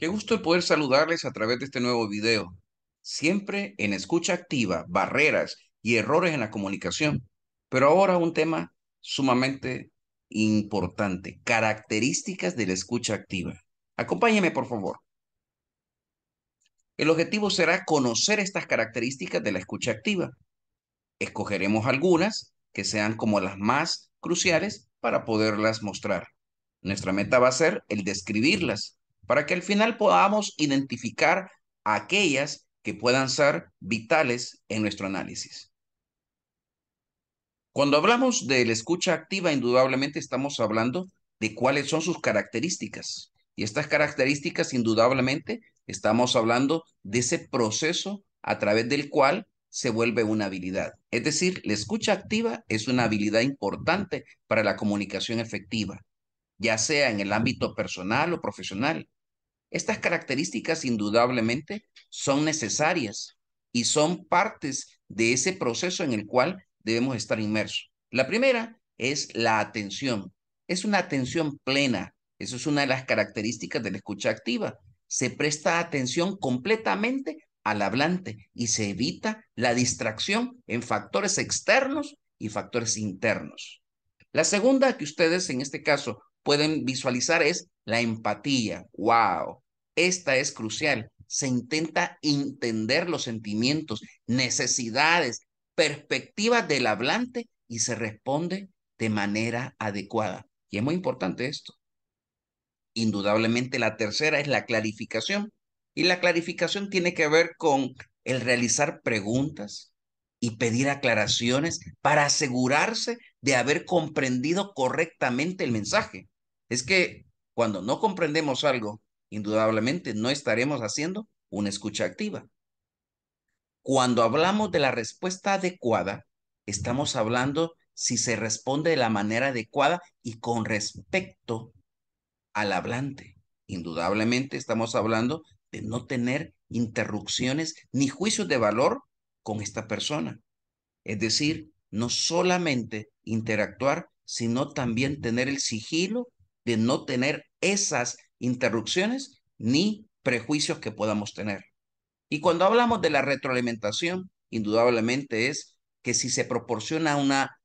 Qué gusto poder saludarles a través de este nuevo video. Siempre en escucha activa, barreras y errores en la comunicación. Pero ahora un tema sumamente importante, características de la escucha activa. Acompáñeme, por favor. El objetivo será conocer estas características de la escucha activa. Escogeremos algunas que sean como las más cruciales para poderlas mostrar. Nuestra meta va a ser el describirlas para que al final podamos identificar aquellas que puedan ser vitales en nuestro análisis. Cuando hablamos de la escucha activa, indudablemente estamos hablando de cuáles son sus características. Y estas características, indudablemente, estamos hablando de ese proceso a través del cual se vuelve una habilidad. Es decir, la escucha activa es una habilidad importante para la comunicación efectiva, ya sea en el ámbito personal o profesional. Estas características indudablemente son necesarias y son partes de ese proceso en el cual debemos estar inmersos. La primera es la atención. Es una atención plena. Eso es una de las características de la escucha activa. Se presta atención completamente al hablante y se evita la distracción en factores externos y factores internos. La segunda que ustedes en este caso pueden visualizar es la empatía. ¡Wow! Esta es crucial. Se intenta entender los sentimientos, necesidades, perspectivas del hablante y se responde de manera adecuada. Y es muy importante esto. Indudablemente la tercera es la clarificación. Y la clarificación tiene que ver con el realizar preguntas y pedir aclaraciones para asegurarse de haber comprendido correctamente el mensaje. Es que cuando no comprendemos algo, indudablemente no estaremos haciendo una escucha activa. Cuando hablamos de la respuesta adecuada, estamos hablando si se responde de la manera adecuada y con respecto al hablante. Indudablemente estamos hablando de no tener interrupciones ni juicios de valor con esta persona. Es decir, no solamente interactuar, sino también tener el sigilo de no tener esas interrupciones ni prejuicios que podamos tener. Y cuando hablamos de la retroalimentación, indudablemente es que si se proporciona una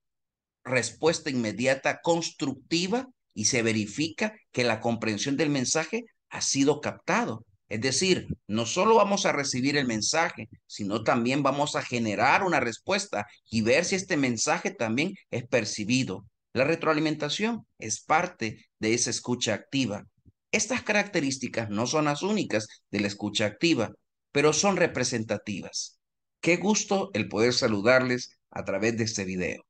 respuesta inmediata constructiva y se verifica que la comprensión del mensaje ha sido captado es decir, no solo vamos a recibir el mensaje, sino también vamos a generar una respuesta y ver si este mensaje también es percibido. La retroalimentación es parte de esa escucha activa. Estas características no son las únicas de la escucha activa, pero son representativas. Qué gusto el poder saludarles a través de este video.